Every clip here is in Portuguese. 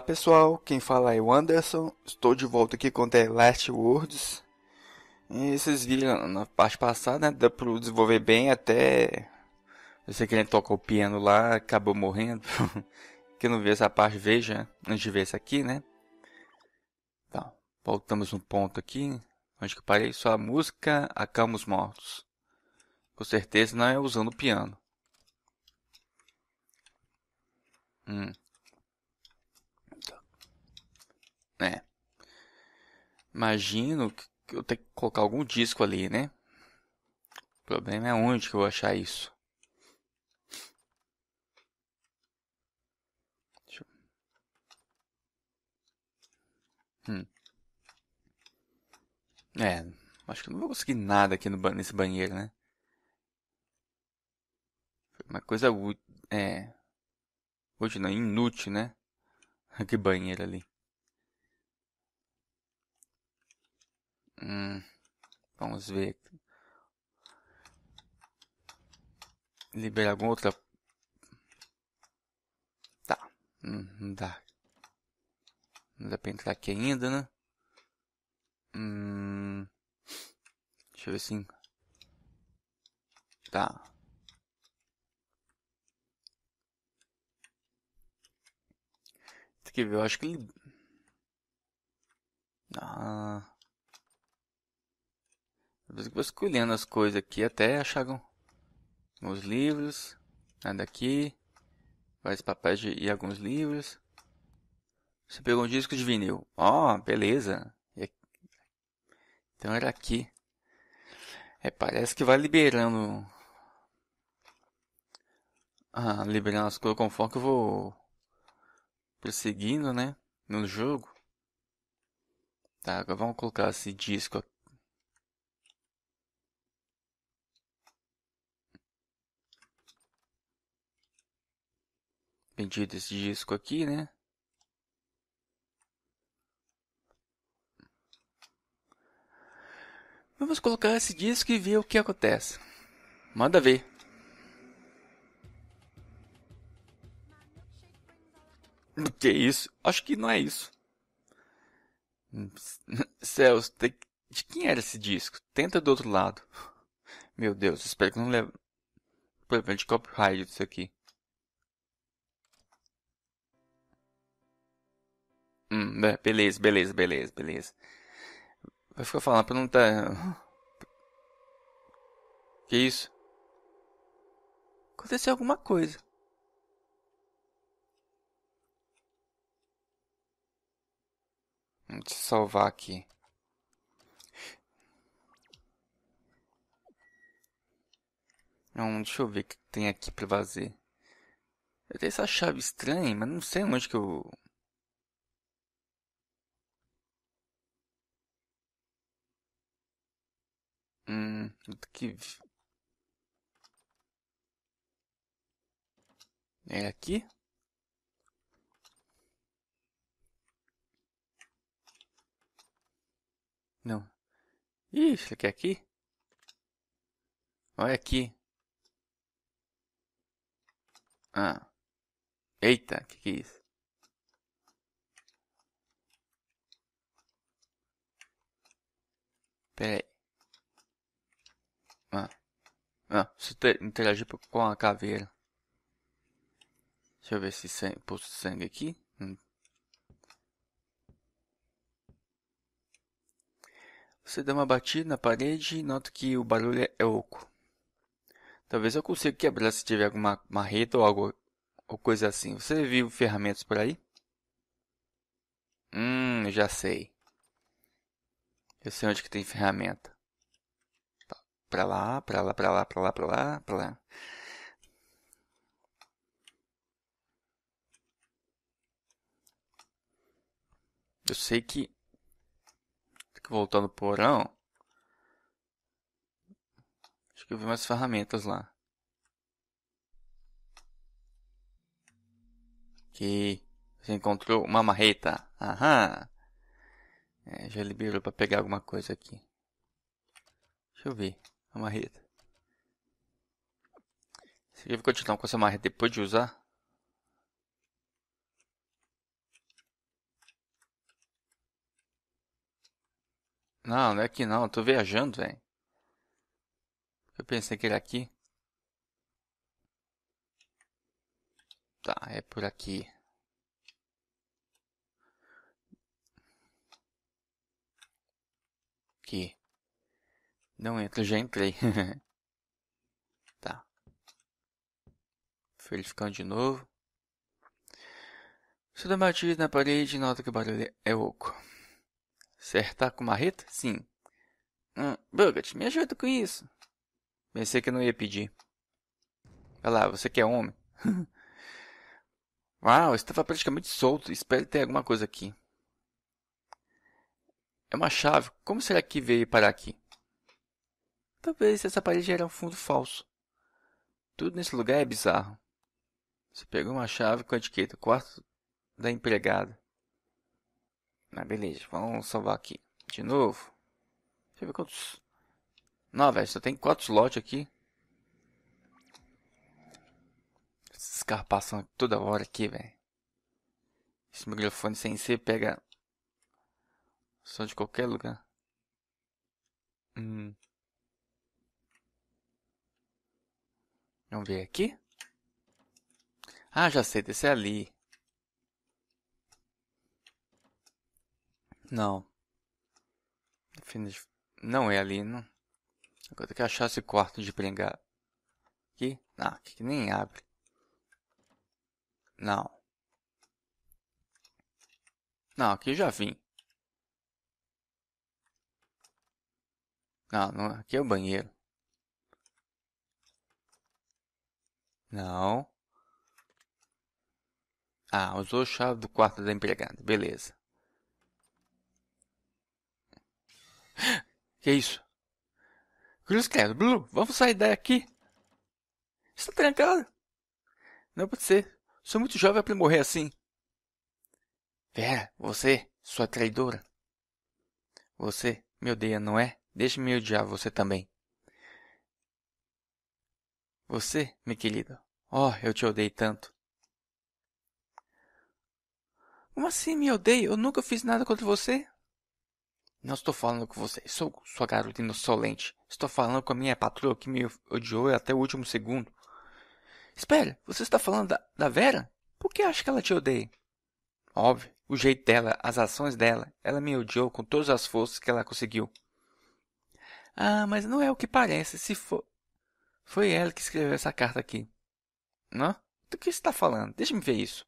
Olá pessoal, quem fala é o Anderson, estou de volta aqui com The Last Words. E vocês viram na parte passada, né? Deu para desenvolver bem até. Eu sei que ele tocou o piano lá, acabou morrendo. Quem não viu essa parte, veja antes de ver essa aqui, né? Tá, voltamos um ponto aqui. Onde que eu parei? Só a música Acalma os Mortos. Com certeza não é usando o piano. Hum. né? Imagino que eu tenho que colocar algum disco ali, né? O problema é onde que eu vou achar isso. Eu... Hum. É, acho que eu não vou conseguir nada aqui no, nesse banheiro, né? Uma coisa é... hoje não, inútil, né? que banheiro ali. Hum, vamos ver. Liberar alguma outra. Tá. Hum, não dá. Não dá pra entrar aqui ainda, né? Hum, deixa eu ver assim. Tá. Tem que ver, eu acho que ele. Ah vou escolhendo as coisas aqui até achar alguns livros. Nada né, aqui. Vários papéis de, e alguns livros. Você pegou um disco de vinil. Ó, oh, beleza. Então era aqui. É, parece que vai liberando. Ah, liberando as coisas conforme eu vou prosseguindo, né? No jogo. Tá, agora vamos colocar esse disco aqui pedido esse disco aqui, né? Vamos colocar esse disco e ver o que acontece. Manda ver. O que é isso? Acho que não é isso. Céus, tem... de quem era esse disco? Tenta do outro lado. Meu Deus, espero que não leve problema de copyright isso aqui. Hum, beleza, beleza, beleza, beleza. Vai ficar falando pra não tá. Que isso? Aconteceu alguma coisa. Vou te salvar aqui. Não, deixa eu ver o que tem aqui pra fazer. Eu tenho essa chave estranha, mas não sei onde que eu Hum, que... É aqui? Não. Ixi, que é aqui? Olha aqui. Ah. Eita, que que é isso? pé ah. Ah, interagir com a caveira. Deixa eu ver se sangue, pulso sangue aqui. Hum. Você dá uma batida na parede e nota que o barulho é, é oco. Talvez eu consiga quebrar se tiver alguma marreta ou algo ou coisa assim. Você viu ferramentas por aí? Hum, já sei. Eu sei onde que tem ferramenta para lá, para lá, para lá, para lá, para lá, para lá. Eu sei que voltar no porão. Acho que eu vi umas ferramentas lá. Que você encontrou uma marreta. Aham. É, já liberou para pegar alguma coisa aqui. Deixa eu ver a marreta. Você quer continuar com essa marreta depois de usar? Não, não é aqui não, eu tô viajando, velho. Eu pensei que era aqui. Tá, é por aqui. Aqui. Não entra, já entrei. tá. Verificando de novo. Se der batida na parede, nota que o barulho é oco. Acertar tá com marreta? Sim. Hum, Bugat, me ajuda com isso. Pensei que não ia pedir. Olha lá, você que é homem. Uau, estava praticamente solto. Espero ter alguma coisa aqui. É uma chave. Como será que veio parar aqui? Talvez essa parede era um fundo falso. Tudo nesse lugar é bizarro. Você pegou uma chave com a etiqueta quarto da empregada. Ah, beleza, vamos salvar aqui. De novo. Deixa eu ver quantos. Não, velho, só tem quatro slots aqui. Esses carros passam toda hora aqui, velho. Esse microfone sem ser pega. Som de qualquer lugar. Hum. Vamos ver aqui. Ah, já sei, desse é ali. Não. Não é ali, não. Agora tem que achar esse quarto de pringado. Aqui? Ah, aqui que nem abre. Não. Não, aqui já vim. Não, não, aqui é o banheiro. Não. Ah, usou a chave do quarto da empregada. Beleza. Que isso? Cruz credo, Blue, vamos sair daqui. Está trancado. Não pode ser. Sou muito jovem para morrer assim. Vera, você, sua traidora. Você me odeia, não é? Deixe-me odiar você também. Você, meu querido. Oh, eu te odeio tanto. Como assim me odeio? Eu nunca fiz nada contra você. Não estou falando com você. Sou sua garota insolente. Estou falando com a minha patroa que me odiou até o último segundo. Espera, você está falando da, da Vera? Por que acha que ela te odeia? Óbvio, o jeito dela, as ações dela. Ela me odiou com todas as forças que ela conseguiu. Ah, mas não é o que parece. Se for, foi ela que escreveu essa carta aqui. Hã? Do que você está falando? Deixa-me ver isso.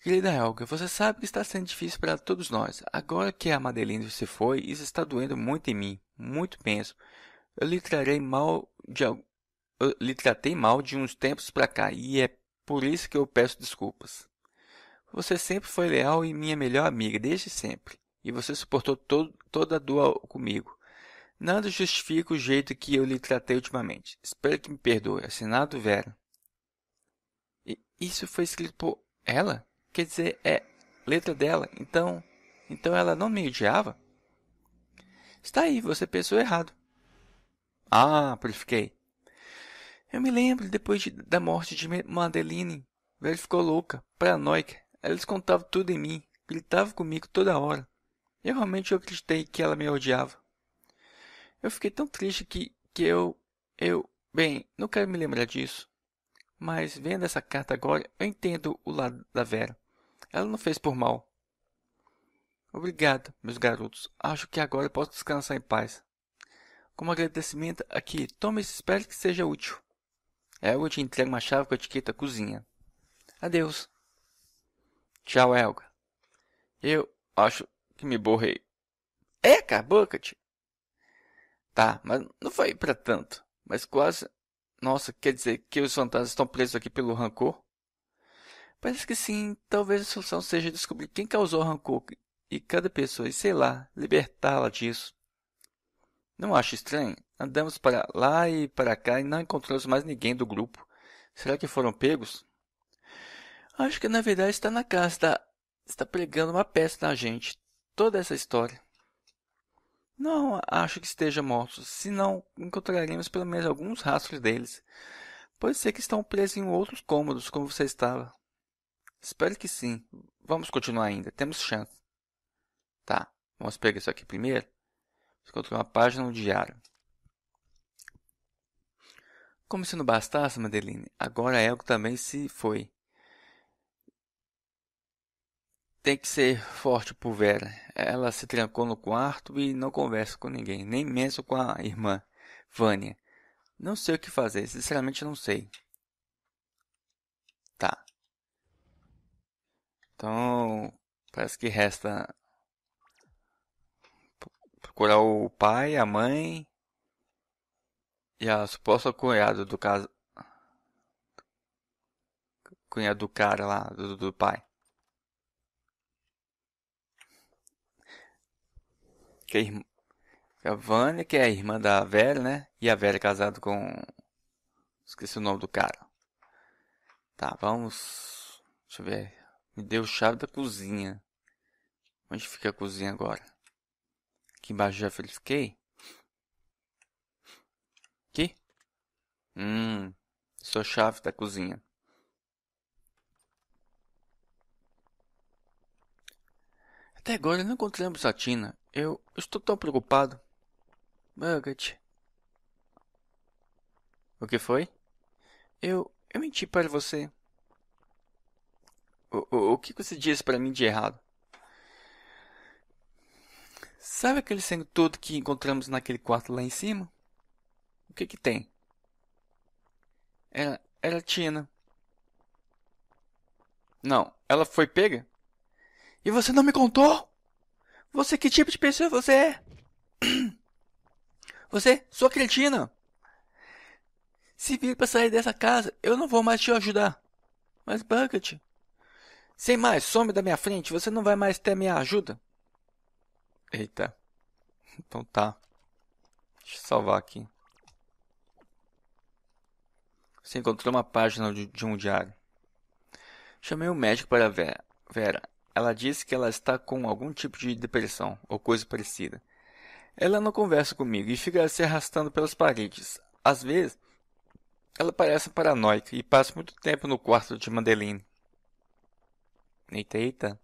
Querida Helga, você sabe que está sendo difícil para todos nós. Agora que a Madeline se foi, isso está doendo muito em mim. Muito penso. Eu lhe trarei mal de eu lhe tratei mal de uns tempos para cá e é por isso que eu peço desculpas. Você sempre foi leal e minha melhor amiga, desde sempre. E você suportou toda a dor comigo. Nada justifica o jeito que eu lhe tratei ultimamente. Espero que me perdoe. Assinado Vera. E isso foi escrito por ela? Quer dizer, é letra dela. Então, então ela não me odiava? Está aí, você pensou errado. Ah, purifiquei. Eu me lembro, depois de, da morte de Madeline, velho ficou louca, paranoica. ela descontava tudo em mim, gritava comigo toda hora. Eu realmente acreditei que ela me odiava. Eu fiquei tão triste que, que eu. Eu. Bem, não quero me lembrar disso. Mas vendo essa carta agora, eu entendo o lado da Vera. Ela não fez por mal. Obrigado, meus garotos. Acho que agora posso descansar em paz. Como agradecimento aqui, tome esse espero que seja útil. Elga te entrega uma chave com a etiqueta cozinha. Adeus. Tchau, Elga. Eu acho que me borrei. Eca, Bucket! Tá, mas não foi para tanto. Mas quase. Nossa, quer dizer que os fantasmas estão presos aqui pelo rancor? Parece que sim. Talvez a solução seja descobrir quem causou o rancor e cada pessoa, e sei lá, libertá-la disso. Não acho estranho? Andamos para lá e para cá e não encontramos mais ninguém do grupo. Será que foram pegos? Acho que na verdade está na casa, está, está pregando uma peça na gente. Toda essa história. Não acho que estejam mortos, senão encontraremos pelo menos alguns rastros deles. Pode ser que estão presos em outros cômodos, como você estava. Espero que sim. Vamos continuar ainda, temos chance. Tá, vamos pegar isso aqui primeiro. Encontrei uma página no diário. Como se não bastasse, Madeline, agora Elko é também se foi tem que ser forte pro Vera. Ela se trancou no quarto e não conversa com ninguém, nem mesmo com a irmã, Vânia. Não sei o que fazer, sinceramente não sei. Tá. Então, parece que resta procurar o pai, a mãe e a suposta cunhada do caso. Cunhada do cara lá, do, do pai. que é a, irmã, é a Vânia, que é a irmã da Vera, né? E a Vera é casada com. Esqueci o nome do cara. Tá, vamos. Deixa eu ver. Me deu chave da cozinha. Onde fica a cozinha agora? Aqui embaixo já verifiquei. Aqui? Hum. Sua chave da cozinha. Até agora não encontrei a Tina. Eu estou tão preocupado. Bucket. O que foi? Eu. Eu menti para você. O, o, o que você disse para mim de errado? Sabe aquele sangue todo que encontramos naquele quarto lá em cima? O que que tem? Era, era Tina. Não, ela foi pega? E você não me contou? Você, que tipo de pessoa você é? Você, sua cretina! Se vir para sair dessa casa, eu não vou mais te ajudar. Mas, Bucket, sem mais, some da minha frente, você não vai mais ter minha ajuda. Eita. Então tá. Deixa eu salvar aqui. Você encontrou uma página de, um diário. Chamei o médico para Vera. Ela disse que ela está com algum tipo de depressão ou coisa parecida. Ela não conversa comigo e fica se arrastando pelas paredes. Às vezes, ela parece paranoica e passa muito tempo no quarto de Mandeline. Eita, eita.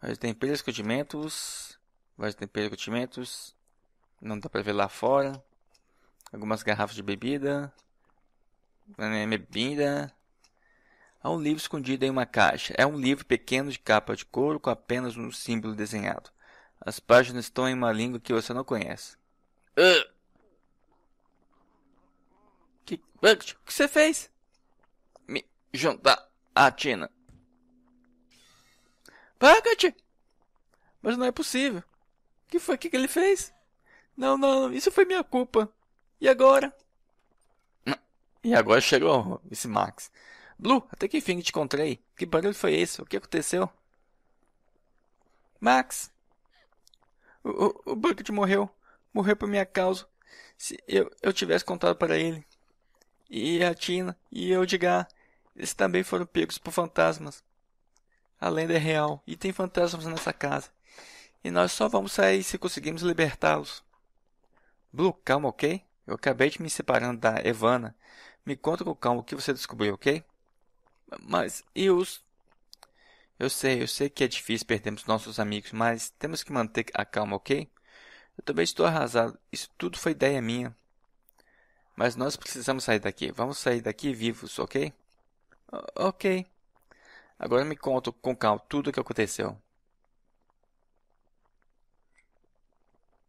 Vários temperos, condimentos. Vários temperos, condimentos. Não dá para ver lá fora. Algumas garrafas de bebida. É bebida. Há um livro escondido em uma caixa. É um livro pequeno de capa de couro com apenas um símbolo desenhado. As páginas estão em uma língua que você não conhece. Uh. Que, o que você fez? Me juntar à Tina. Packet! Mas não é possível. O que foi que ele fez? Não, não, isso foi minha culpa. E agora? E agora chegou esse Max. Blue, até que fim te encontrei. Que barulho foi esse? O que aconteceu? Max! O, o, o Bucket morreu. Morreu por minha causa. Se eu, eu tivesse contado para ele. E a Tina e eu diga, eles também foram pegos por fantasmas. A lenda é real e tem fantasmas nessa casa. E nós só vamos sair se conseguirmos libertá-los. Blue, calma, ok? Eu acabei de me separando da Evana. Me conta com calma o que você descobriu, ok? Mas e os. Eu sei, eu sei que é difícil perdermos nossos amigos, mas temos que manter a calma, ok? Eu também estou arrasado. Isso tudo foi ideia minha. Mas nós precisamos sair daqui. Vamos sair daqui vivos, ok? O ok. Agora me conta com calma tudo o que aconteceu.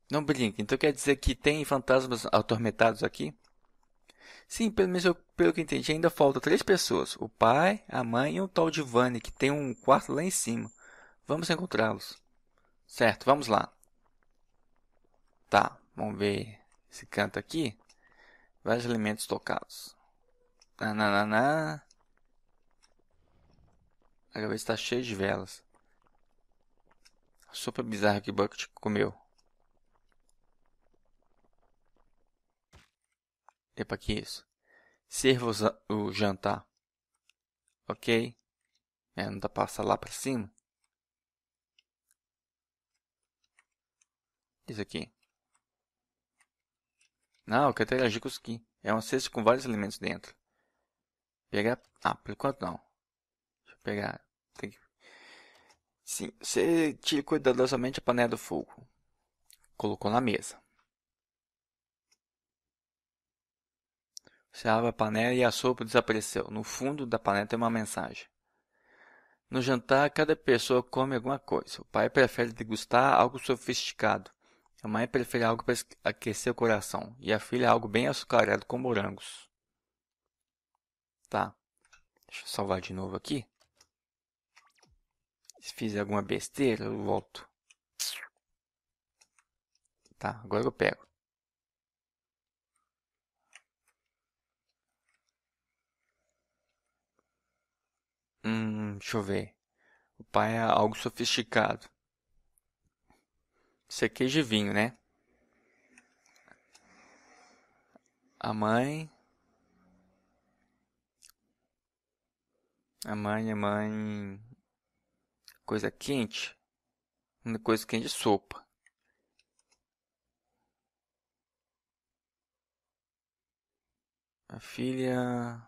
Não brinque, então quer dizer que tem fantasmas atormentados aqui? Sim, pelo, pelo que entendi, ainda falta três pessoas: o pai, a mãe e um tal de Vani, que tem um quarto lá em cima. Vamos encontrá-los. Certo, vamos lá. Tá, vamos ver esse canto aqui. Vários elementos tocados. na. A cabeça está cheia de velas. Sopa bizarra que o Bucket comeu. É que sirva-os o jantar. Ok? É, não dá passar lá para cima. Isso aqui. Não, eu quero interagir com isso aqui. É uma cesta com vários alimentos dentro. Pegar. Ah, por enquanto não. Deixa eu pegar. Tem que... Sim, você tira cuidadosamente a panela do fogo. Colocou na mesa. Se abre a panela e a sopa desapareceu. No fundo da panela tem uma mensagem. No jantar, cada pessoa come alguma coisa. O pai prefere degustar algo sofisticado. A mãe prefere algo para aquecer o coração. E a filha algo bem açucarado com morangos. Tá. Deixa eu salvar de novo aqui. Se fizer alguma besteira, eu volto. Tá, agora eu pego. deixa eu ver. O pai é algo sofisticado. Isso é queijo vinho, né? A mãe. A mãe, a mãe. Coisa quente. Uma coisa quente é sopa. A filha.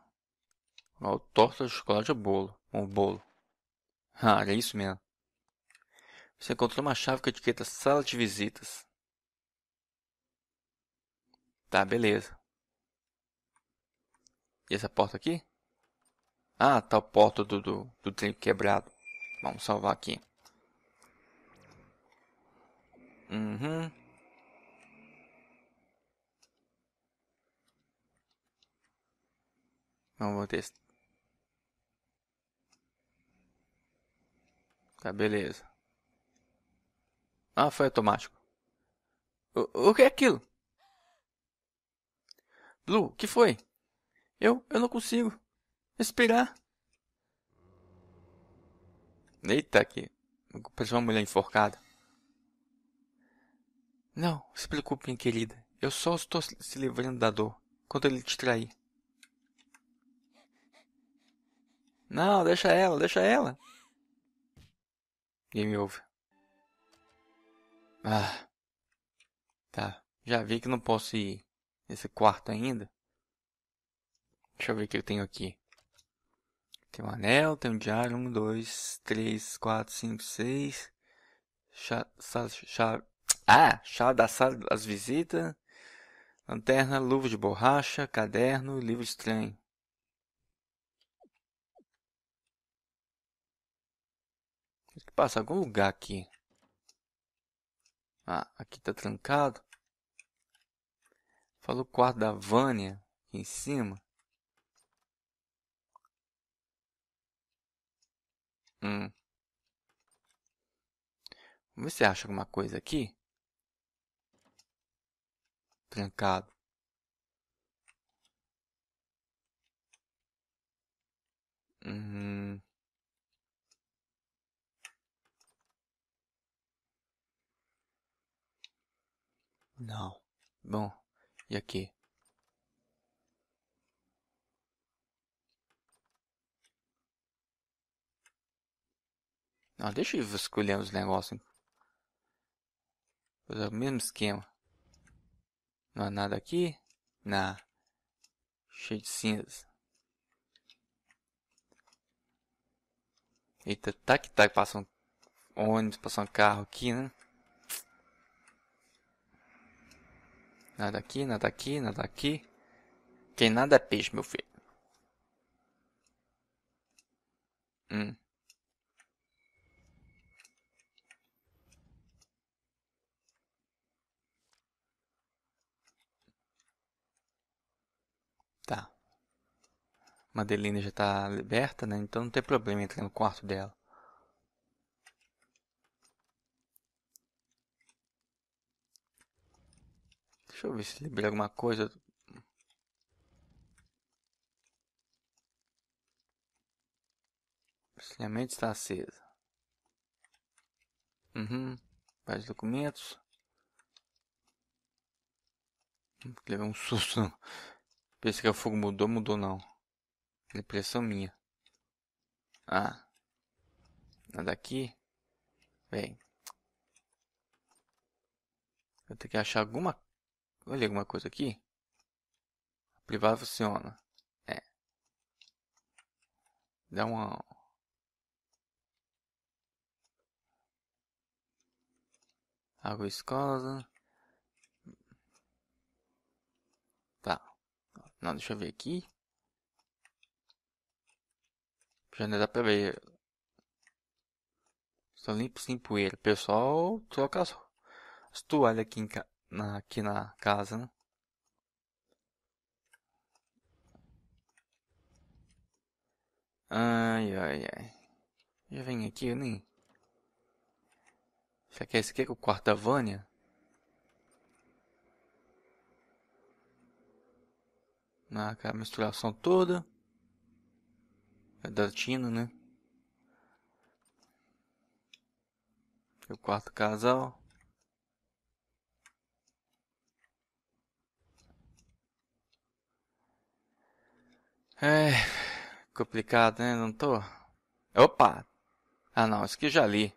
Ó, torta, chocolate, é bolo o bolo. Ah, é isso mesmo. Você encontrou uma chave com a etiqueta sala de visitas. Tá, beleza. E essa porta aqui? Ah, tá a porta do, do, do quebrado. Vamos salvar aqui. Uhum. Vamos testar Tá, beleza. Ah, foi automático. O, o que é aquilo? Blue, o que foi? Eu, eu não consigo respirar. Eita que Parece uma mulher enforcada. Não, se preocupe, minha querida. Eu só estou se livrando da dor. Quando ele te trair. Não, deixa ela, deixa ela. Game over. Ah. Tá. Já vi que não posso ir nesse quarto ainda. Deixa eu ver o que eu tenho aqui. Tem um anel, tem um diário. Um, dois, três, quatro, cinco, seis. Chave. ah, chave da sala das visitas. Lanterna, luva de borracha, caderno, livro estranho. passa algum lugar aqui. Ah, aqui tá trancado. Falou o quarto da Vânia aqui em cima. Hum. Vamos ver se acha alguma coisa aqui. Trancado. Hum. Não. Bom, e aqui? Não, deixa eu escolher os negócios. Fazer o mesmo esquema. Não há é nada aqui. Na. Cheio de cinzas. Eita, tá que tá passando ônibus, passando carro aqui, né? Nada aqui, nada aqui, nada aqui. Quem nada é peixe, meu filho. Hum. Tá. Madelina já tá liberta, né? Então não tem problema entrar no quarto dela. Deixa eu ver se liberei alguma coisa. Auxiliamento está acesa. Uhum. Paz de documentos. Levei um susto. pense Pensei que o fogo mudou, mudou não. Depressão minha. Ah. Nada aqui. Bem. Eu tenho que achar alguma Olha alguma coisa aqui? Privado funciona. É. Dá uma... Água escosa. Tá. Não, deixa eu ver aqui. Já não dá pra ver. Só limpo sem poeira. Pessoal, troca as, as toalhas aqui em casa na, aqui na casa, né? Ai, ai, ai. Já vem aqui, nem. Será que é esse aqui que é o quarto da Vânia? Na cara misturação toda. É da Tina, né? o quarto casal. É. Complicado, né? Não tô. Opa! Ah não, isso aqui já li.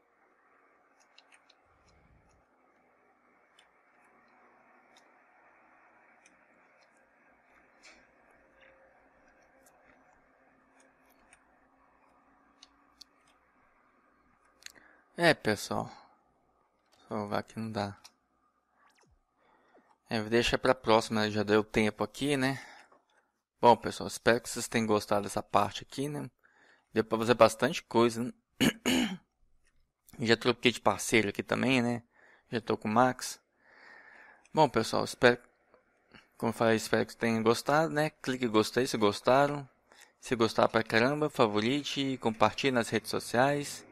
É, pessoal. só vai que não dá. É, deixa pra próxima, já deu tempo aqui, né? Bom, pessoal, espero que vocês tenham gostado dessa parte aqui, né? Deu pra fazer bastante coisa, né? Já troquei de parceiro aqui também, né? Já tô com o Max. Bom, pessoal, espero... Como eu falei, espero que tenham gostado, né? Clique em gostei se gostaram. Se gostar pra caramba, favorite, e compartilhe nas redes sociais.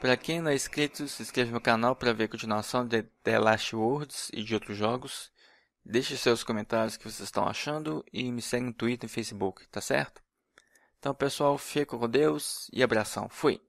Pra quem não é inscrito, se inscreva no canal para ver a continuação de The Last Words e de outros jogos. Deixe seus comentários que vocês estão achando e me segue no Twitter e Facebook, tá certo? Então, pessoal, fico com Deus e abração. Fui!